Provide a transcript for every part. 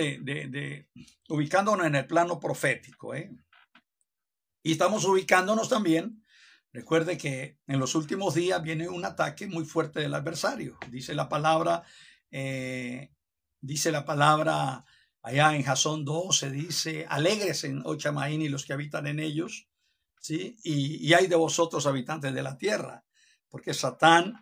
de, ubicándonos en el plano profético. ¿eh? Y estamos ubicándonos también Recuerde que en los últimos días viene un ataque muy fuerte del adversario. Dice la palabra, eh, dice la palabra allá en Jasón 12 dice, alegres en Ochamaín oh y los que habitan en ellos, ¿sí? Y, y, hay de vosotros habitantes de la tierra, porque Satán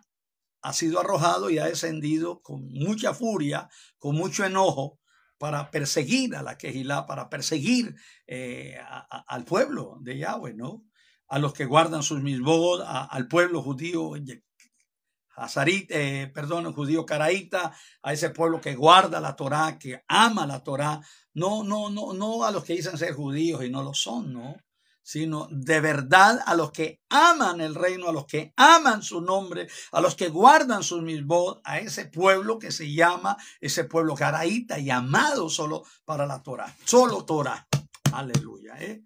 ha sido arrojado y ha descendido con mucha furia, con mucho enojo para perseguir a la quejilá, para perseguir eh, al pueblo de Yahweh, ¿no? A los que guardan sus mismos, al pueblo judío, Hazarit, eh, perdón, judío caraíta, a ese pueblo que guarda la Torá, que ama la Torá, no, no, no, no a los que dicen ser judíos y no lo son, ¿no? sino de verdad a los que aman el reino, a los que aman su nombre, a los que guardan sus mismo, a ese pueblo que se llama, ese pueblo caraíta, llamado solo para la Torah, solo Torah. Aleluya. ¿eh?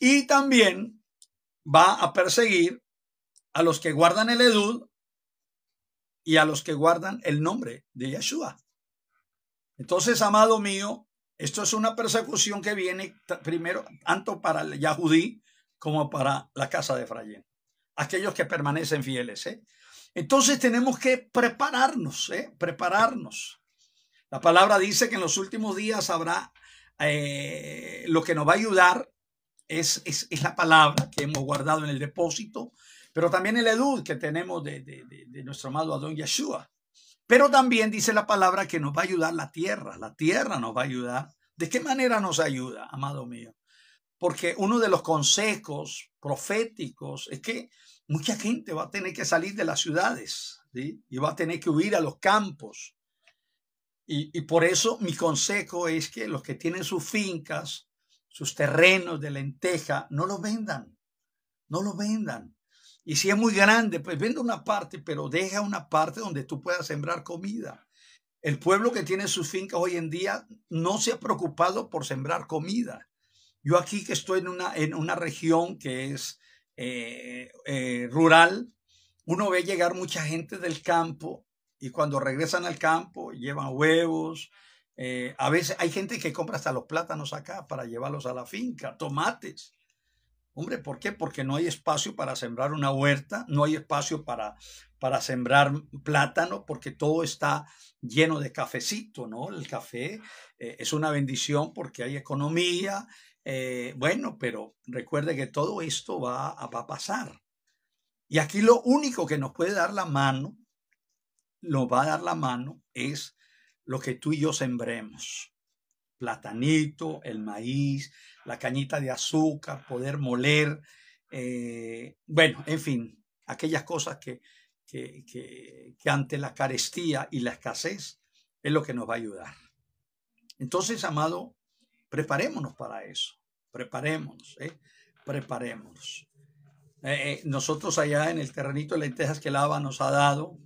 Y también va a perseguir a los que guardan el Edud y a los que guardan el nombre de Yeshua. Entonces, amado mío, esto es una persecución que viene primero tanto para el Yahudí como para la casa de Efraín. Aquellos que permanecen fieles. ¿eh? Entonces tenemos que prepararnos, ¿eh? prepararnos. La palabra dice que en los últimos días habrá eh, lo que nos va a ayudar es, es, la palabra que hemos guardado en el depósito, pero también el edud que tenemos de, de, nuestro amado Adón Yeshua. Pero también dice la palabra que nos va a ayudar la tierra, la tierra nos va a ayudar. ¿De qué manera nos ayuda, amado mío? Porque uno de los consejos proféticos es que mucha gente va a tener que salir de las ciudades y va a tener que huir a los campos. y por eso mi consejo es que los que tienen sus fincas, sus terrenos de lenteja, no los vendan, no los vendan. Y si es muy grande, pues vende una parte, pero deja una parte donde tú puedas sembrar comida. El pueblo que tiene sus fincas hoy en día no se ha preocupado por sembrar comida. Yo aquí que estoy en una, en una región que es eh, eh, rural, uno ve llegar mucha gente del campo y cuando regresan al campo llevan huevos. Eh, a veces hay gente que compra hasta los plátanos acá para llevarlos a la finca, tomates. Hombre, ¿por qué? Porque no hay espacio para sembrar una huerta, no hay espacio para, para sembrar plátano, porque todo está lleno de cafecito, ¿no? El café eh, es una bendición porque hay economía. Eh, bueno, pero recuerde que todo esto va, va a pasar. Y aquí lo único que nos puede dar la mano, nos va a dar la mano, es lo que tú y yo sembremos. Platanito, el maíz, la cañita de azúcar, poder moler, eh, bueno, en fin, aquellas cosas que, que, que, ante la carestía y la escasez es lo que nos va a ayudar. Entonces, amado, preparémonos para eso, preparémonos, ¿eh? preparémonos. Eh, eh, nosotros allá en el terrenito de lentejas que Lava nos ha dado,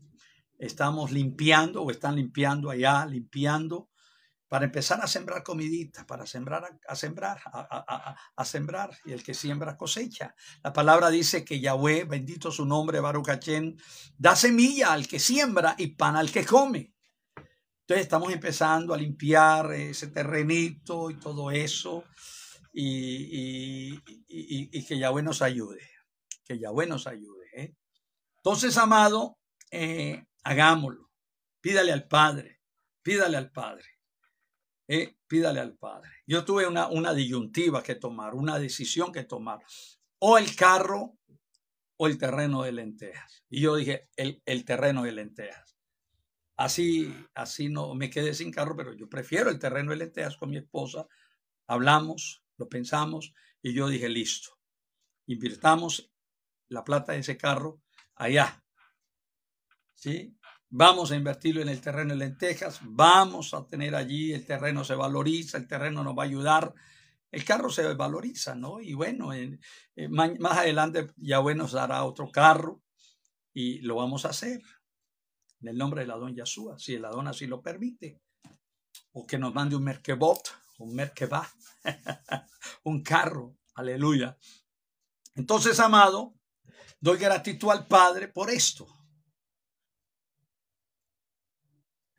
estamos limpiando o están limpiando allá, limpiando para empezar a sembrar comiditas, para sembrar, a sembrar, a, sembrar, y el que siembra cosecha. La palabra dice que Yahweh, bendito su nombre, Barucachen, da semilla al que siembra y pan al que come. Entonces estamos empezando a limpiar ese terrenito y todo eso, y, que Yahweh nos ayude, que Yahweh nos ayude. ¿eh? Entonces, amado, eh, hagámoslo, pídale al Padre, pídale al Padre pídale al Padre. Yo tuve una, una disyuntiva que tomar, una decisión que tomar. O el carro o el terreno de lentejas. Y yo dije, el, el terreno de lentejas. Así, así no me quedé sin carro, pero yo prefiero el terreno de lentejas con mi esposa. Hablamos, lo pensamos y yo dije, listo, invirtamos la plata de ese carro allá. ¿Sí? vamos a invertirlo en el terreno de lentejas, vamos a tener allí, el terreno se valoriza, el terreno nos va a ayudar, el carro se valoriza, ¿no? Y bueno, más adelante ya bueno nos dará otro carro y lo vamos a hacer en el nombre de la don Yasúa, si la don así lo permite, o que nos mande un Merkebot, un Merkeba, un carro, aleluya. Entonces, amado, doy gratitud al Padre por esto,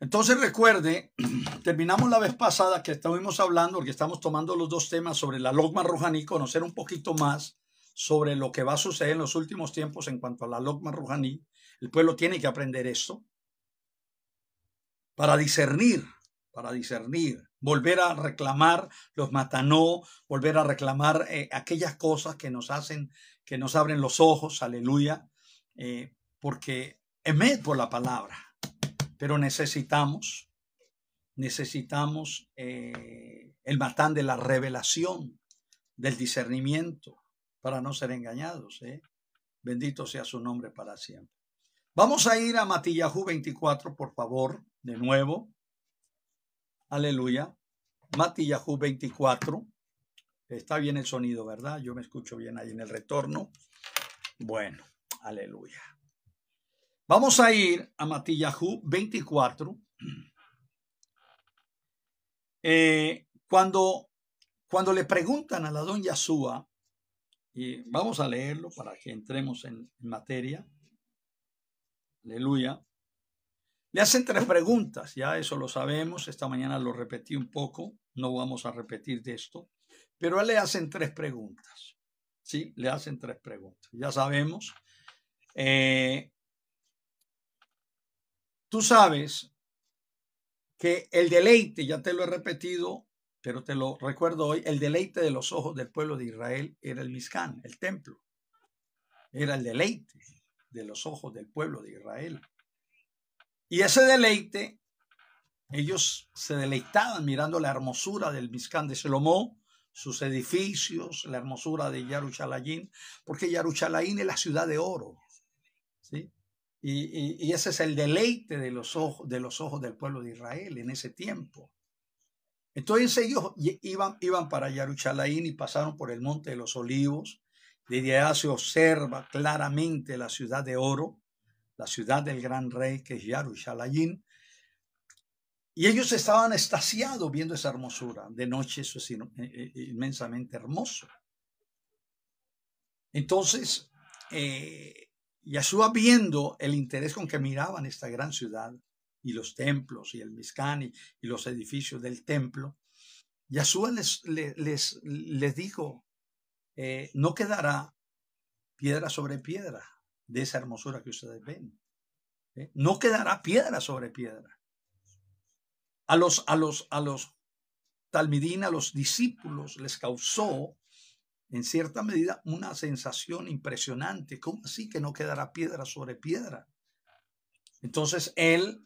Entonces recuerde, terminamos la vez pasada que estuvimos hablando, porque estamos tomando los dos temas sobre la Logma rujaní, conocer un poquito más sobre lo que va a suceder en los últimos tiempos en cuanto a la Logma rujaní. El pueblo tiene que aprender esto para discernir, para discernir, volver a reclamar los matanó, volver a reclamar eh, aquellas cosas que nos hacen, que nos abren los ojos, aleluya, eh, porque emet por la palabra pero necesitamos, necesitamos eh, el matán de la revelación, del discernimiento, para no ser engañados. ¿eh? Bendito sea su nombre para siempre. Vamos a ir a Matillajú 24, por favor, de nuevo. Aleluya. Matillajú 24. Está bien el sonido, ¿verdad? Yo me escucho bien ahí en el retorno. Bueno, aleluya. Vamos a ir a Matillahu 24. Eh, cuando, cuando le preguntan a la don Yasúa, y vamos a leerlo para que entremos en, materia. Aleluya. Le hacen tres preguntas, ya eso lo sabemos, esta mañana lo repetí un poco, no vamos a repetir de esto, pero le hacen tres preguntas, ¿sí? Le hacen tres preguntas, ya sabemos. Eh, Tú sabes que el deleite, ya te lo he repetido, pero te lo recuerdo hoy, el deleite de los ojos del pueblo de Israel era el miscán el templo. Era el deleite de los ojos del pueblo de Israel. Y ese deleite, ellos se deleitaban mirando la hermosura del miscán de Salomón, sus edificios, la hermosura de Yaruchalayín, porque Yaruchalayín es la ciudad de oro. ¿sí? Y, ese es el deleite de los, ojos, de los ojos del pueblo de Israel en ese tiempo. Entonces ellos iban, iban para Yaruchalaín y pasaron por el Monte de los Olivos. De allá se observa claramente la ciudad de oro, la ciudad del gran rey que es Yarushalayin Y ellos estaban estasiados viendo esa hermosura. De noche eso es eh, eh, inmensamente hermoso. Entonces, eh, Yeshua viendo el interés con que miraban esta gran ciudad y los templos y el mizcán y los edificios del templo, Yeshua les, les, les dijo, eh, no quedará piedra sobre piedra de esa hermosura que ustedes ven. ¿eh? No quedará piedra sobre piedra. A los, a los, a los talmidín, a los discípulos les causó en cierta medida, una sensación impresionante. ¿Cómo así que no quedará piedra sobre piedra? Entonces él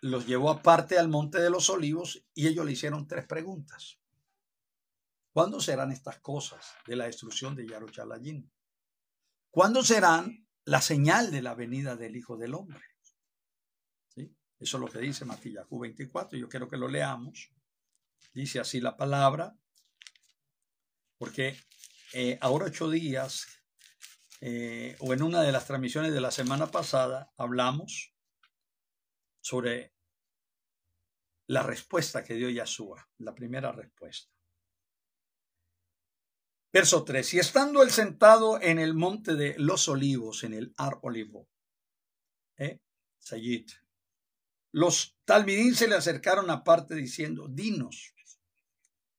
los llevó aparte al monte de los olivos y ellos le hicieron tres preguntas. ¿Cuándo serán estas cosas de la destrucción de Yaruchalayín? ¿Cuándo serán la señal de la venida del Hijo del Hombre? Eso es lo que dice Matías 24. Yo quiero que lo leamos. Dice así la palabra, porque eh, ahora ocho días, eh, o en una de las transmisiones de la semana pasada, hablamos sobre la respuesta que dio Yahshua, la primera respuesta. Verso 3. Y estando él sentado en el monte de los olivos, en el Ar Olivo, eh, Sayit, los talmidín se le acercaron aparte diciendo, dinos,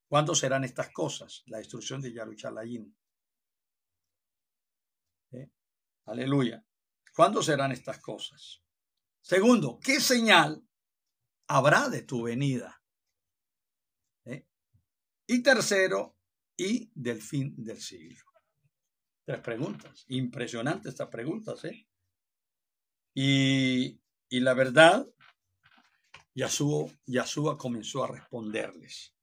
¿Cuándo serán estas cosas? La destrucción de Yaruchalayim. ¿Eh? Aleluya. ¿Cuándo serán estas cosas? Segundo, ¿qué señal habrá de tu venida? ¿Eh? Y tercero, y del fin del siglo. Tres preguntas. Impresionante estas preguntas. ¿eh? Y, y la verdad, Yahshua, Yahshua comenzó a responderles.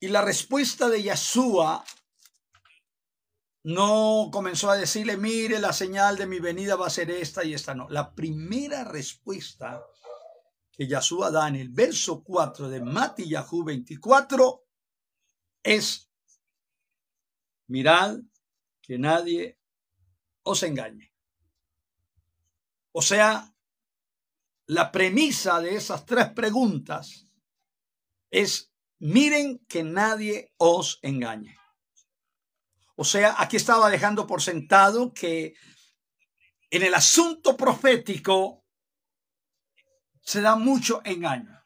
Y la respuesta de Yeshua no comenzó a decirle, mire, la señal de mi venida va a ser esta y esta no. La primera respuesta que Yahshua da en el verso 4 de Mati Yahú 24 es, mirad que nadie os engañe. O sea, la premisa de esas tres preguntas es miren que nadie os engañe. O sea, aquí estaba dejando por sentado que en el asunto profético se da mucho engaño.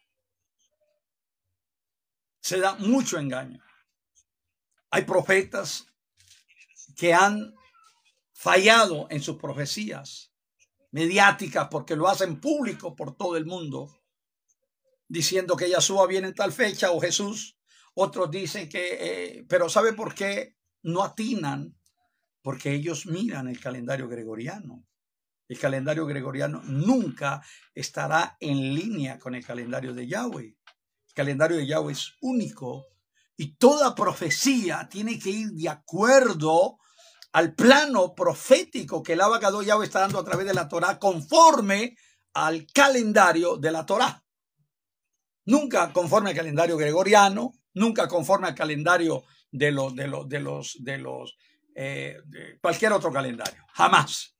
Se da mucho engaño. Hay profetas que han fallado en sus profecías mediáticas porque lo hacen público por todo el mundo diciendo que Yahshua viene en tal fecha o Jesús. Otros dicen que, eh, pero ¿sabe por qué no atinan? Porque ellos miran el calendario gregoriano. El calendario gregoriano nunca estará en línea con el calendario de Yahweh. El calendario de Yahweh es único y toda profecía tiene que ir de acuerdo al plano profético que el abogado Yahweh está dando a través de la Torá conforme al calendario de la Torá nunca conforme al calendario gregoriano, nunca conforme al calendario de los, de los, de los, de eh, los, de cualquier otro calendario, jamás,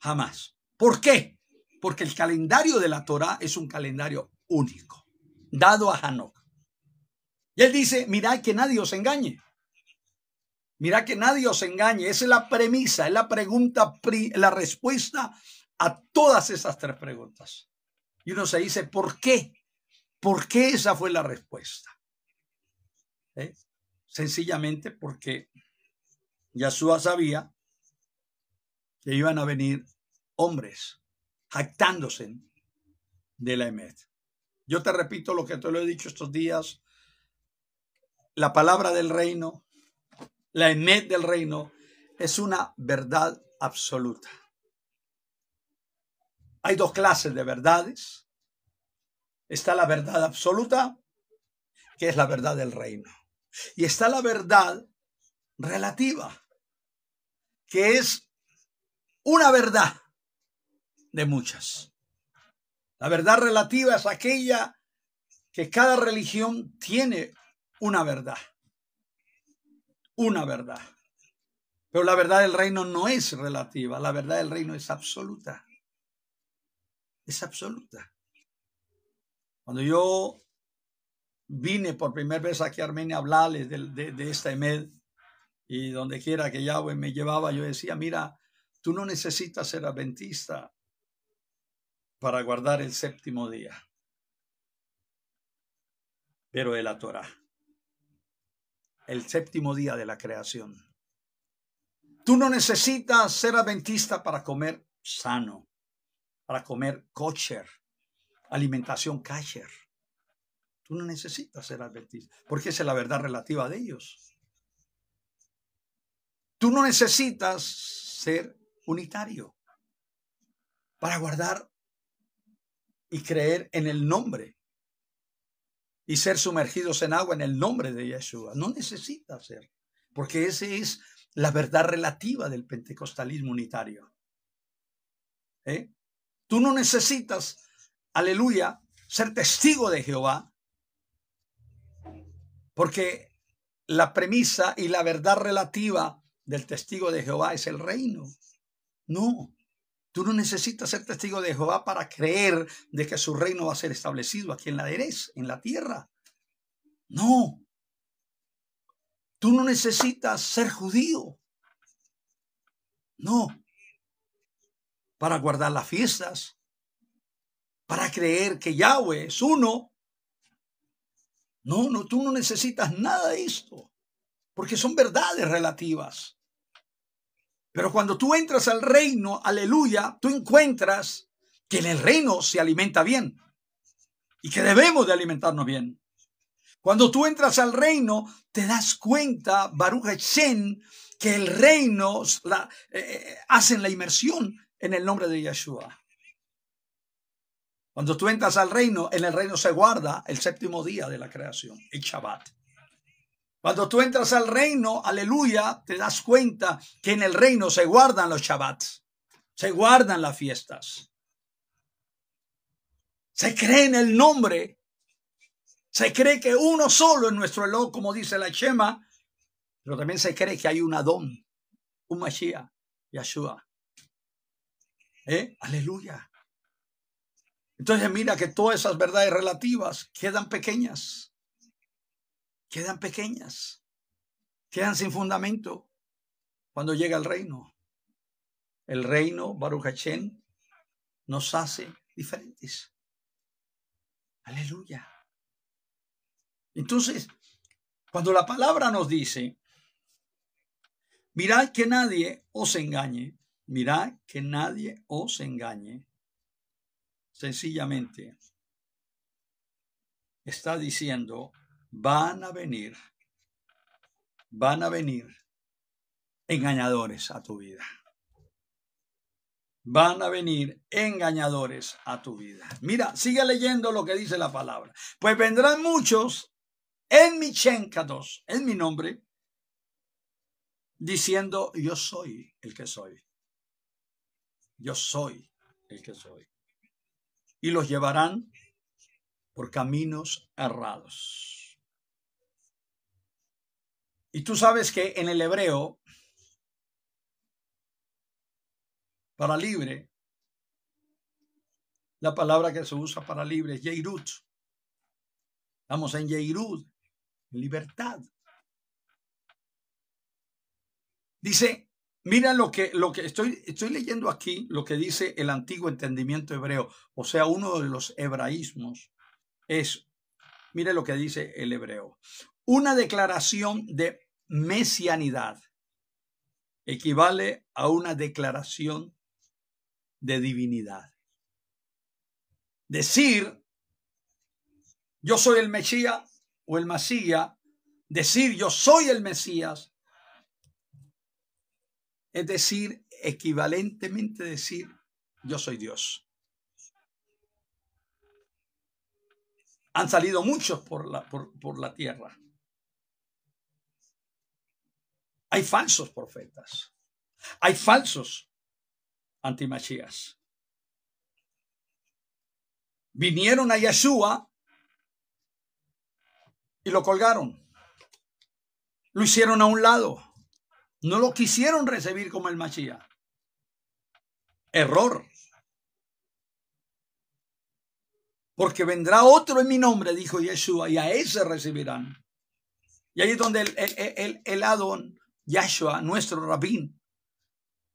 jamás. ¿Por qué? Porque el calendario de la Torá es un calendario único, dado a Hanok. Y él dice, mirad que nadie os engañe. Mira que nadie os engañe. Esa es la premisa, es la pregunta, la respuesta a todas esas tres preguntas. Y uno se dice, ¿por qué? ¿Por qué esa fue la respuesta? ¿Eh? Sencillamente porque Yahshua sabía que iban a venir hombres jactándose de la Emet. Yo te repito lo que te lo he dicho estos días, la palabra del reino, la Emet del reino, es una verdad absoluta. Hay dos clases de verdades está la verdad absoluta, que es la verdad del reino. Y está la verdad relativa, que es una verdad de muchas. La verdad relativa es aquella que cada religión tiene una verdad. Una verdad. Pero la verdad del reino no es relativa, la verdad del reino es absoluta. Es absoluta. Cuando yo vine por primera vez aquí a Armenia a hablarles de, esta EMED y donde quiera que Yahweh me llevaba, yo decía, mira, tú no necesitas ser adventista para guardar el séptimo día, pero de la Torah, el séptimo día de la creación. Tú no necesitas ser adventista para comer sano, para comer kosher, alimentación kasher. Tú no necesitas ser advertido. porque esa es la verdad relativa de ellos. Tú no necesitas ser unitario para guardar y creer en el nombre y ser sumergidos en agua en el nombre de Yeshua. No necesitas ser, porque esa es la verdad relativa del pentecostalismo unitario. ¿Eh? Tú no necesitas aleluya, ser testigo de Jehová, porque la premisa y la verdad relativa del testigo de Jehová es el reino. No, tú no necesitas ser testigo de Jehová para creer de que su reino va a ser establecido aquí en la derecha, en la tierra. No, tú no necesitas ser judío. No, para guardar las fiestas, para creer que Yahweh es uno. No, no, tú no necesitas nada de esto, porque son verdades relativas. Pero cuando tú entras al reino, aleluya, tú encuentras que en el reino se alimenta bien y que debemos de alimentarnos bien. Cuando tú entras al reino, te das cuenta, Baruch Hashem, que el reino la, eh, eh, hacen la inmersión en el nombre de Yeshua. Cuando tú entras al reino, en el reino se guarda el séptimo día de la creación, el Shabbat. Cuando tú entras al reino, aleluya, te das cuenta que en el reino se guardan los Shabbats, se guardan las fiestas. Se cree en el nombre, se cree que uno solo en nuestro elogio, como dice la Shema, pero también se cree que hay un Adón, un Mashiach, Yeshua. ¿Eh? Aleluya. Entonces mira que todas esas verdades relativas quedan pequeñas, quedan pequeñas, quedan sin fundamento cuando llega el reino. El reino, Baruch nos hace diferentes. Aleluya. Entonces, cuando la palabra nos dice, mirad que nadie os engañe, mirad que nadie os engañe, sencillamente está diciendo, van a venir, van a venir engañadores a tu vida. Van a venir engañadores a tu vida. Mira, sigue leyendo lo que dice la palabra. Pues vendrán muchos en mi chencados, en mi nombre, diciendo, yo soy el que soy. Yo soy el que soy y los llevarán por caminos errados. Y tú sabes que en el hebreo, para libre, la palabra que se usa para libre es Yeirut. Estamos en Yeirut, libertad. Dice, Mira lo que, lo que estoy, estoy leyendo aquí, lo que dice el antiguo entendimiento hebreo, o sea, uno de los hebraísmos es, mire lo que dice el hebreo, una declaración de mesianidad equivale a una declaración de divinidad. Decir, yo soy el Mesías o el Masía, decir yo soy el Mesías, es decir, equivalentemente decir, yo soy Dios. Han salido muchos por la, por, la tierra. Hay falsos profetas. Hay falsos antimachías. Vinieron a Yeshua y lo colgaron. Lo hicieron a un lado. No lo quisieron recibir como el machía. Error. Porque vendrá otro en mi nombre, dijo Yeshua, y a ese recibirán. Y ahí es donde el, el, el, Yeshua, nuestro rabín,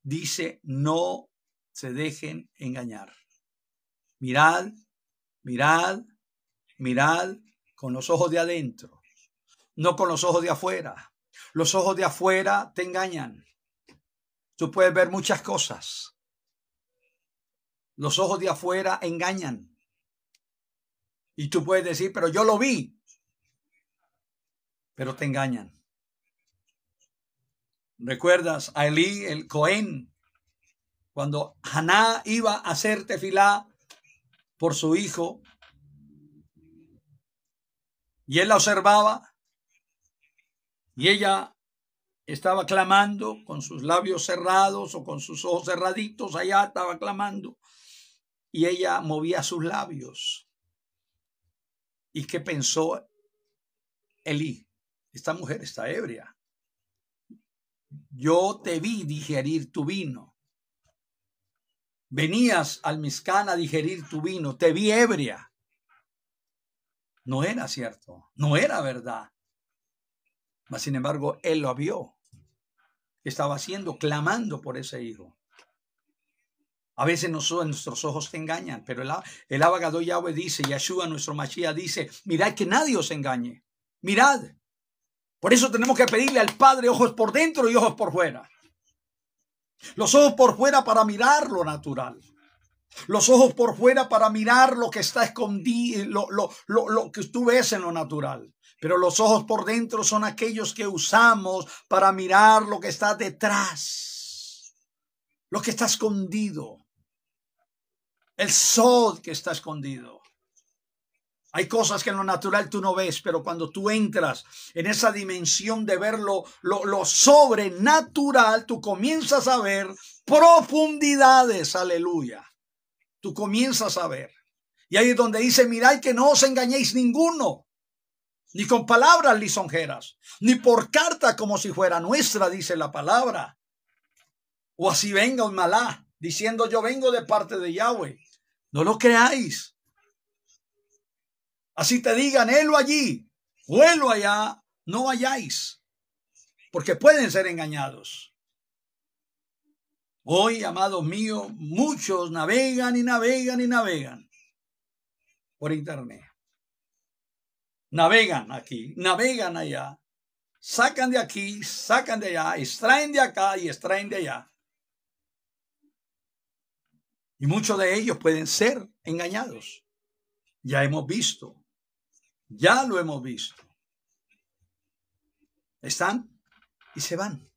dice, no se dejen engañar. Mirad, mirad, mirad con los ojos de adentro, no con los ojos de afuera. Los ojos de afuera te engañan. Tú puedes ver muchas cosas. Los ojos de afuera engañan. Y tú puedes decir, pero yo lo vi. Pero te engañan. ¿Recuerdas a Elí, el Cohen, cuando Haná iba a hacer tefilá por su hijo? Y él la observaba y ella estaba clamando con sus labios cerrados o con sus ojos cerraditos, allá estaba clamando. Y ella movía sus labios. ¿Y qué pensó Elí? Esta mujer está ebria. Yo te vi digerir tu vino. Venías al Miscán a digerir tu vino. Te vi ebria. No era cierto, no era verdad sin embargo, él lo vio. Estaba haciendo, clamando por ese hijo. A veces nosotros, nuestros ojos te engañan, pero el, el abogado Yahweh dice, Yahshua, nuestro Mashiach, dice, mirad que nadie os engañe. Mirad. Por eso tenemos que pedirle al Padre ojos por dentro y ojos por fuera. Los ojos por fuera para mirar lo natural. Los ojos por fuera para mirar lo que está escondido, lo, lo que tú ves en lo natural. Pero los ojos por dentro son aquellos que usamos para mirar lo que está detrás, lo que está escondido, el sol que está escondido. Hay cosas que en lo natural tú no ves, pero cuando tú entras en esa dimensión de ver lo, sobrenatural, tú comienzas a ver profundidades, aleluya. Tú comienzas a ver. Y ahí es donde dice, mirad que no os engañéis ninguno ni con palabras lisonjeras, ni por carta como si fuera nuestra, dice la palabra. O así venga un malá, diciendo yo vengo de parte de Yahweh. No lo creáis. Así te digan, o allí, vuelo allá, no vayáis, porque pueden ser engañados. Hoy, amados míos, muchos navegan y navegan y navegan por internet navegan aquí, navegan allá, sacan de aquí, sacan de allá, extraen de acá y extraen de allá. Y muchos de ellos pueden ser engañados. Ya hemos visto, ya lo hemos visto. Están y se van.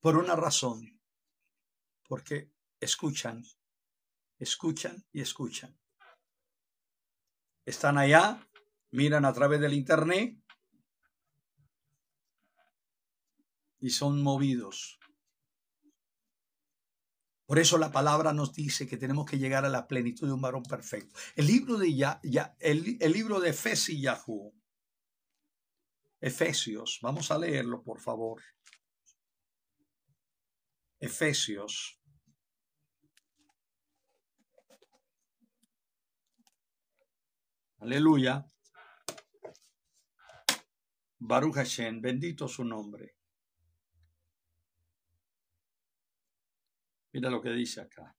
Por una razón, porque escuchan, escuchan y escuchan. Están allá miran a través del Internet y son movidos. Por eso la palabra nos dice que tenemos que llegar a la plenitud de un varón perfecto. El libro de, ya, ya, el, libro de y Yahoo, Efesios, vamos a leerlo por favor. Efesios Aleluya. Baruch Hashem, bendito su nombre. Mira lo que dice acá.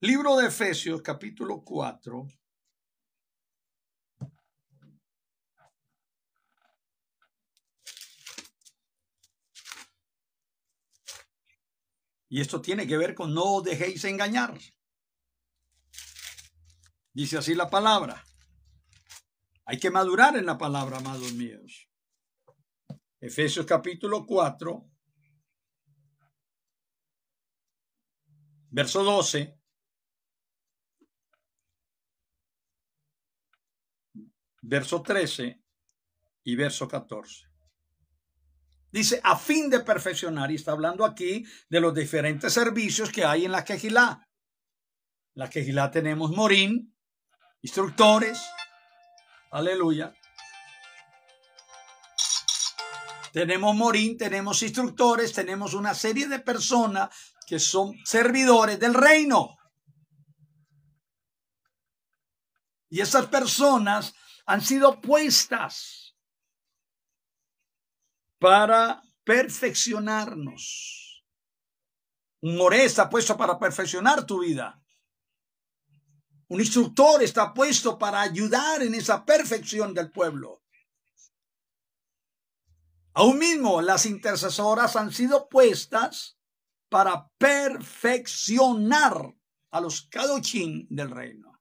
Libro de Efesios, capítulo 4. Y esto tiene que ver con no os dejéis engañar. Dice así la palabra. Hay que madurar en la palabra, amados míos. Efesios capítulo 4, verso 12. verso 13 y verso 14. Dice, a fin de perfeccionar, y está hablando aquí de los diferentes servicios que hay en la quejilá. la quejilá tenemos morín, instructores, Aleluya. Tenemos morín, tenemos instructores, tenemos una serie de personas que son servidores del reino. Y esas personas han sido puestas para perfeccionarnos. Un moré está puesto para perfeccionar tu vida. Un instructor está puesto para ayudar en esa perfección del pueblo. Aún mismo, las intercesoras han sido puestas para perfeccionar a los cadochín del reino.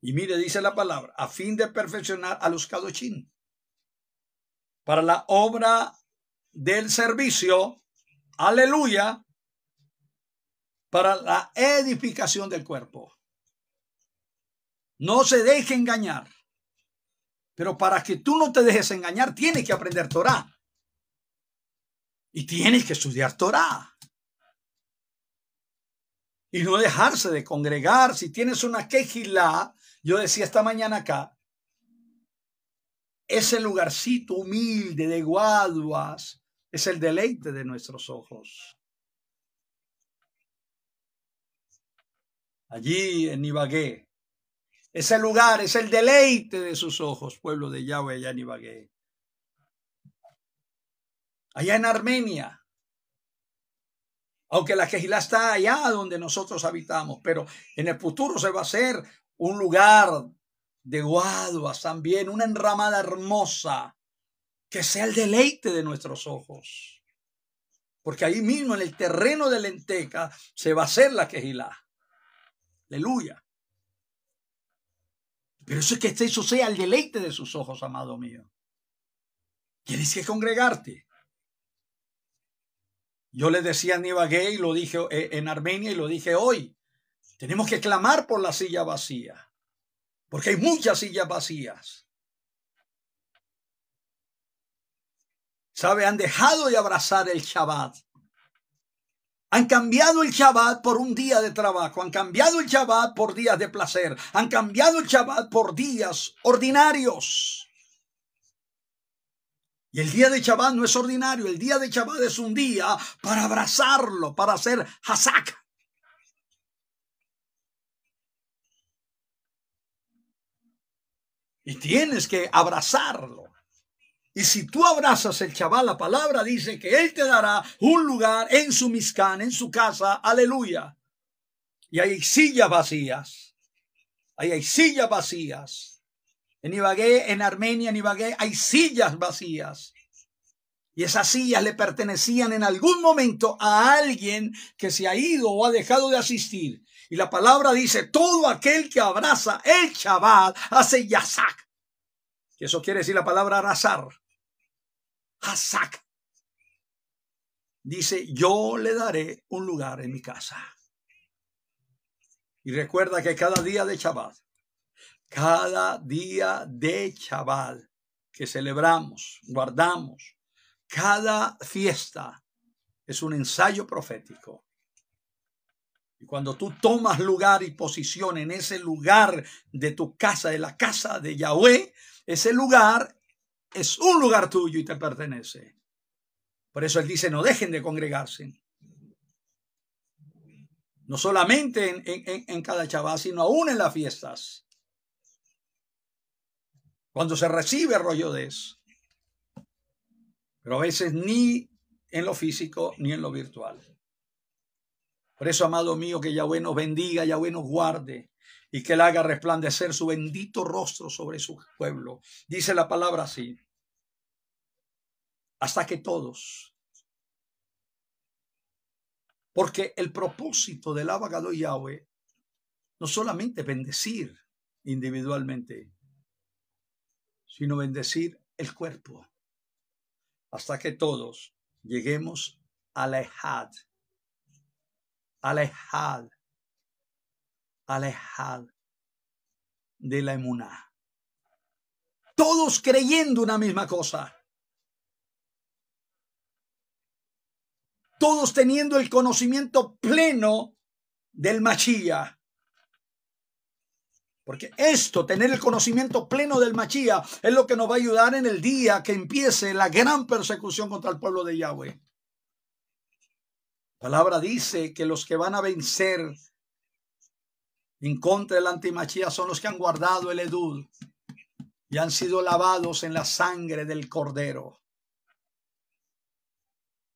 Y mire, dice la palabra, a fin de perfeccionar a los cadochín para la obra del servicio, aleluya, para la edificación del cuerpo. No se deje engañar. Pero para que tú no te dejes engañar, tienes que aprender Torah. Y tienes que estudiar Torah. Y no dejarse de congregar. Si tienes una quejila, yo decía esta mañana acá, ese lugarcito humilde de Guaduas es el deleite de nuestros ojos. allí en Ibagué. Ese lugar es el deleite de sus ojos, pueblo de Yahweh, allá en Ibagué. Allá en Armenia. Aunque la quejilá está allá donde nosotros habitamos, pero en el futuro se va a hacer un lugar de guaduas también, una enramada hermosa, que sea el deleite de nuestros ojos. Porque ahí mismo, en el terreno de Lenteca, se va a hacer la quejilá. Aleluya. Pero eso es que eso sea el deleite de sus ojos, amado mío. Tienes que congregarte. Yo le decía a Niva Gay, lo dije eh, en Armenia y lo dije hoy. Tenemos que clamar por la silla vacía. Porque hay muchas sillas vacías. ¿Sabe? Han dejado de abrazar el Shabbat. Han cambiado el Shabbat por un día de trabajo, han cambiado el Shabbat por días de placer, han cambiado el Shabbat por días ordinarios. Y el día de Shabbat no es ordinario, el día de Shabbat es un día para abrazarlo, para hacer hasak. Y tienes que abrazarlo. Y si tú abrazas el chaval, la palabra dice que él te dará un lugar en su miscán, en su casa. Aleluya. Y hay sillas vacías. hay sillas vacías. En Ibagué, en Armenia, en Ibagué, hay sillas vacías. Y esas sillas le pertenecían en algún momento a alguien que se ha ido o ha dejado de asistir. Y la palabra dice, todo aquel que abraza el chaval hace yasak. Que eso quiere decir la palabra arrasar. Dice, yo le daré un lugar en mi casa. Y recuerda que cada día de Chabad, cada día de Chabad que celebramos, guardamos, cada fiesta es un ensayo profético. Y cuando tú tomas lugar y posición en ese lugar de tu casa, de la casa de Yahweh, ese lugar es un lugar tuyo y te pertenece. Por eso él dice, no dejen de congregarse. No solamente en, cada chaval, sino aún en las fiestas. Cuando se recibe rollo de eso. Pero a veces ni en lo físico ni en lo virtual. Por eso, amado mío, que Yahweh nos bendiga, Yahweh nos guarde y que Él haga resplandecer su bendito rostro sobre su pueblo. Dice la palabra así, hasta que todos, porque el propósito del abogado Yahweh no solamente bendecir individualmente, sino bendecir el cuerpo, hasta que todos lleguemos a la Ejad, a la alejad de la emuná. Todos creyendo una misma cosa. Todos teniendo el conocimiento pleno del machía. Porque esto, tener el conocimiento pleno del Machía, es lo que nos va a ayudar en el día que empiece la gran persecución contra el pueblo de Yahweh. La palabra dice que los que van a vencer en contra de la antimachía son los que han guardado el edud y han sido lavados en la sangre del cordero.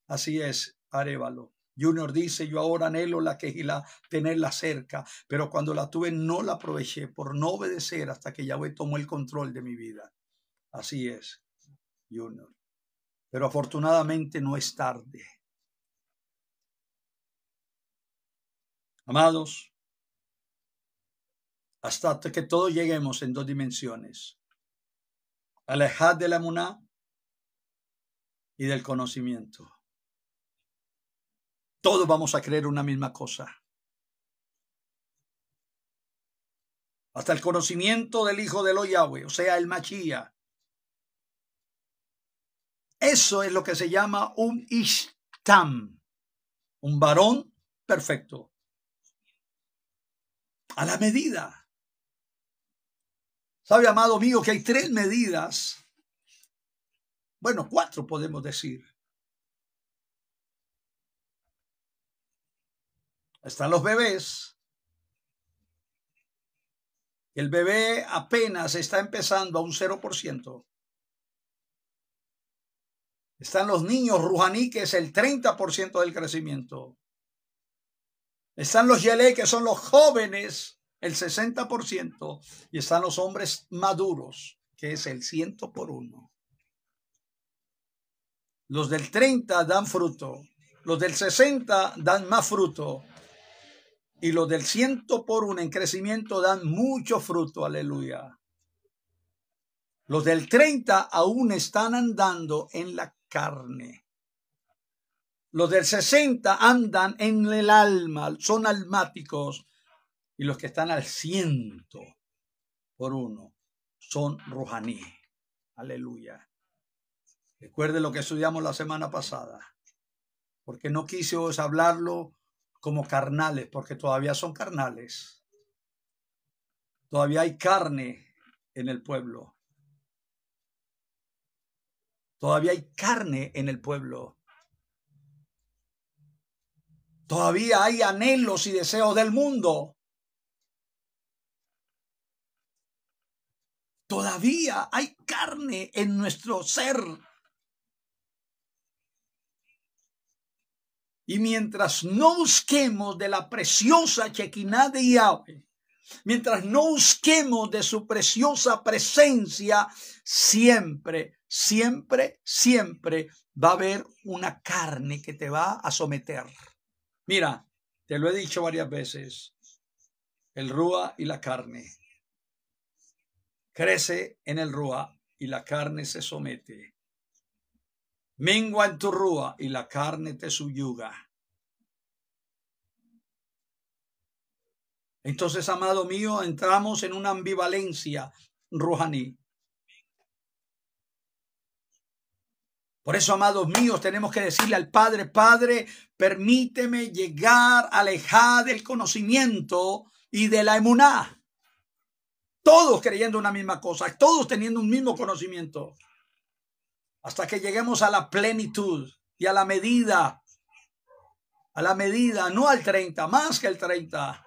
Así es, Arevalo. Junior dice, yo ahora anhelo la quejila, tenerla cerca, pero cuando la tuve no la aproveché por no obedecer hasta que Yahweh tomó el control de mi vida. Así es, Junior. Pero afortunadamente no es tarde. Amados, hasta que todos lleguemos en dos dimensiones. Alejad de la Muná. y del conocimiento. Todos vamos a creer una misma cosa. Hasta el conocimiento del Hijo de lo Yahweh, o sea, el Machía. Eso es lo que se llama un Ishtam, un varón perfecto. A la medida Sabe, amado mío, que hay tres medidas, bueno, cuatro podemos decir. Están los bebés. El bebé apenas está empezando a un 0%. Están los niños rujaniques, que es el 30% del crecimiento. Están los yelé, que son los jóvenes el 60%, y están los hombres maduros, que es el ciento por uno. Los del 30 dan fruto, los del 60 dan más fruto, y los del ciento por uno en crecimiento dan mucho fruto, aleluya. Los del 30 aún están andando en la carne. Los del 60 andan en el alma, son almáticos y los que están al ciento por uno son rojaní. Aleluya. Recuerde lo que estudiamos la semana pasada, porque no quise hablarlo como carnales, porque todavía son carnales. Todavía hay carne en el pueblo. Todavía hay carne en el pueblo. Todavía hay anhelos y deseos del mundo. Todavía hay carne en nuestro ser. Y mientras no busquemos de la preciosa Chequiná de Yahweh, mientras no busquemos de su preciosa presencia, siempre, siempre, siempre va a haber una carne que te va a someter. Mira, te lo he dicho varias veces, el rúa y la carne crece en el Rúa y la carne se somete. mengua en tu Rúa y la carne te subyuga. Entonces, amado mío, entramos en una ambivalencia ruhaní. Por eso, amados míos, tenemos que decirle al Padre, Padre, permíteme llegar alejada del conocimiento y de la emuná todos creyendo una misma cosa, todos teniendo un mismo conocimiento, hasta que lleguemos a la plenitud y a la medida, a la medida, no al 30, más que el 30,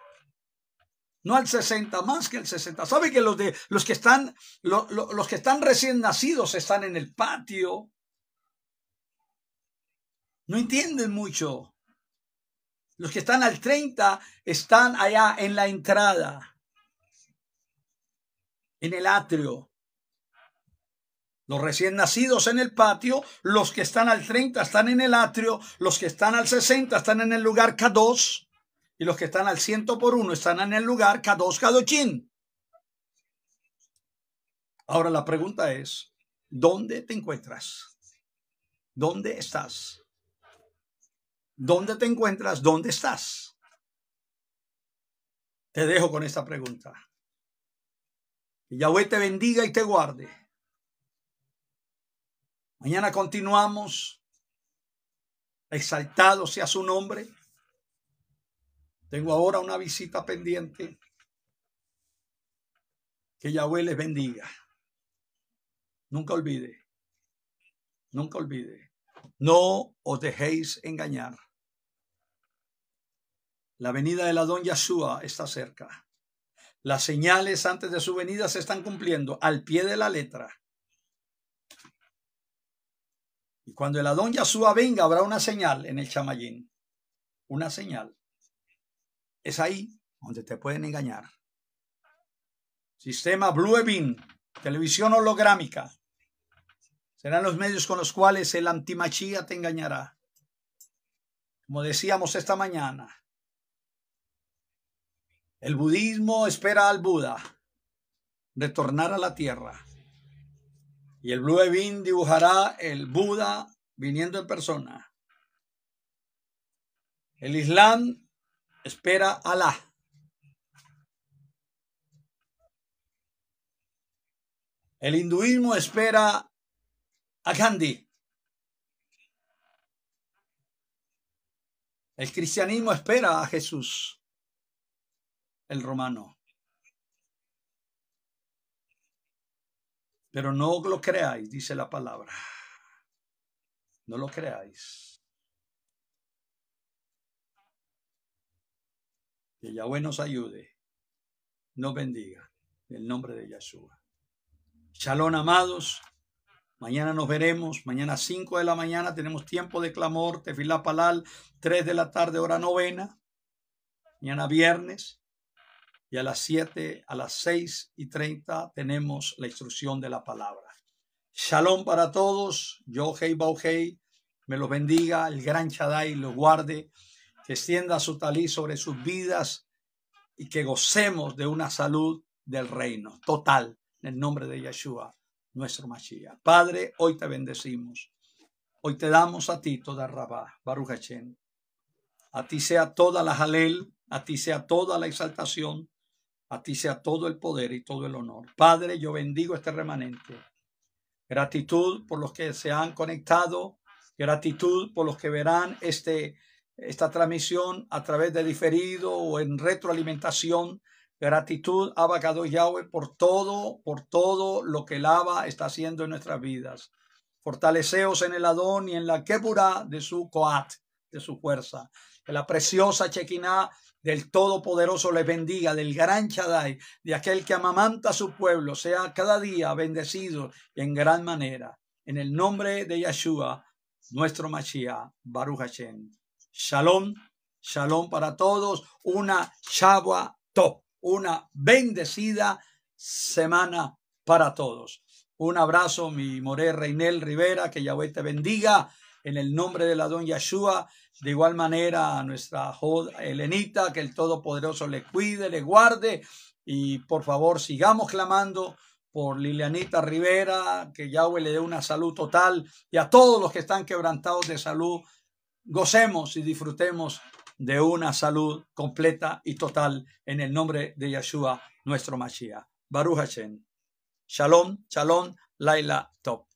no al 60, más que el 60. ¿Sabe que los, de, los, que, están, los que están recién nacidos están en el patio? No entienden mucho. Los que están al 30 están allá en la entrada en el atrio. Los recién nacidos en el patio, los que están al 30 están en el atrio, los que están al 60 están en el lugar K2 y los que están al 100 por uno están en el lugar K2 chin Ahora la pregunta es, ¿dónde te encuentras? ¿Dónde estás? ¿Dónde te encuentras? ¿Dónde estás? Te dejo con esta pregunta. Yahweh te bendiga y te guarde. Mañana continuamos. Exaltado sea su nombre. Tengo ahora una visita pendiente. Que Yahweh les bendiga. Nunca olvide. Nunca olvide. No os dejéis engañar. La venida la Adón Yahshua está cerca. Las señales antes de su venida se están cumpliendo al pie de la letra. Y cuando el Adón yasúa venga, habrá una señal en el chamallín. Una señal. Es ahí donde te pueden engañar. Sistema Blue televisión holográmica. Serán los medios con los cuales el antimachía te engañará. Como decíamos esta mañana, el budismo espera al Buda retornar a la tierra. Y el Blue dibujará el Buda viniendo en persona. El Islam espera a Alá. El hinduismo espera a Gandhi. El cristianismo espera a Jesús el romano. Pero no lo creáis, dice la palabra. No lo creáis. Que Yahweh nos ayude, nos bendiga, en el nombre de Yahshua Shalom, amados. Mañana nos veremos. Mañana 5 de la mañana tenemos tiempo de clamor, tefilá palal, 3 de la tarde, hora novena. Mañana viernes y a las 7, a las 6 y 30 tenemos la instrucción de la palabra. Shalom para todos. Yo, Hei Bauhei, me los bendiga, el gran Shaddai los guarde, que extienda su talí sobre sus vidas y que gocemos de una salud del reino total en el nombre de Yeshua, nuestro Mashiach. Padre, hoy te bendecimos. Hoy te damos a ti toda Rabá, Baruch Hashem. A ti sea toda la Jalel, a ti sea toda la exaltación, a ti sea todo el poder y todo el honor. Padre, yo bendigo este remanente. Gratitud por los que se han conectado. Gratitud por los que verán este, esta transmisión a través de diferido o en retroalimentación. Gratitud, Abacado Yahweh, por todo, por todo lo que el está haciendo en nuestras vidas. Fortaleceos en el Adón y en la Kepura de su Coat, de su fuerza. En la preciosa Chequiná del Todopoderoso le bendiga, del gran Chadai, de aquel que amamanta a su pueblo, sea cada día bendecido en gran manera. En el nombre de Yeshua, nuestro Mashiach, Baruch Hashem. Shalom, shalom para todos. Una Shabbat top, una bendecida semana para todos. Un abrazo, mi Moré Reinel Rivera, que Yahweh te bendiga. En el nombre de la Don Yeshua, de igual manera a nuestra Helenita, que el Todopoderoso le cuide, le guarde y por favor sigamos clamando por Lilianita Rivera, que Yahweh le dé una salud total y a todos los que están quebrantados de salud, gocemos y disfrutemos de una salud completa y total en el nombre de Yeshua, nuestro Mashiach. Baruch Hashem. Shalom, shalom, Laila Top.